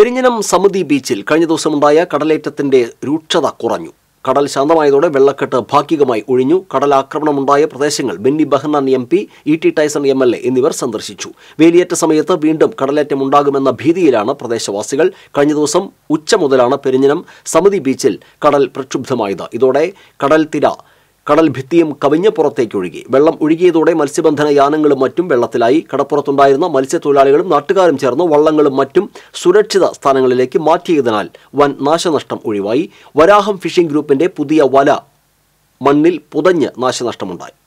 പെരിഞ്ഞനം സമുദി ബീച്ചിൽ കഴിഞ്ഞ ദിവസമുണ്ടായ കടലേറ്റത്തിന്റെ രൂക്ഷത കുറഞ്ഞു കടൽ ശാന്തമായതോടെ വെള്ളക്കെട്ട് ഭാഗികമായി ഒഴിഞ്ഞു കടലാക്രമണമുണ്ടായ പ്രദേശങ്ങൾ Benny Behanan M P E T Tyson M L A എന്നിവർ സന്ദർശിച്ചു വേലിയേറ്റ സമയത്ത് വീണ്ടും കടലേറ്റമുണ്ടാകുമെന്ന ഭീതിയിലാണ് പ്രദേശവാസികൾ കഴിഞ്ഞ ദിവസം ഉച്ച മുതലാണ് പെരിഞ്ഞനം സമിതി ബീച്ചിൽ കടൽ പ്രക്ഷുബ്ധമായത് ഇതോടെ കടൽ തിര കടൽ ഭിത്തിയും കവിഞ്ഞ് പുറത്തേക്കൊഴുകി വെള്ളം ഒഴുകിയതോടെ മത്സ്യബന്ധന യാനങ്ങളും മറ്റും വെള്ളത്തിലായി കടപ്പുറത്തുണ്ടായിരുന്ന മത്സ്യത്തൊഴിലാളികളും നാട്ടുകാരും ചേർന്ന് വള്ളങ്ങളും മറ്റും സുരക്ഷിത സ്ഥാനങ്ങളിലേക്ക് മാറ്റിയതിനാൽ വൻ നാശനഷ്ടം ഒഴിവായി വരാഹം ഫിഷിംഗ് ഗ്രൂപ്പിന്റെ പുതിയ വല മണ്ണിൽ പുതഞ്ഞ് നാശനഷ്ടമുണ്ടായി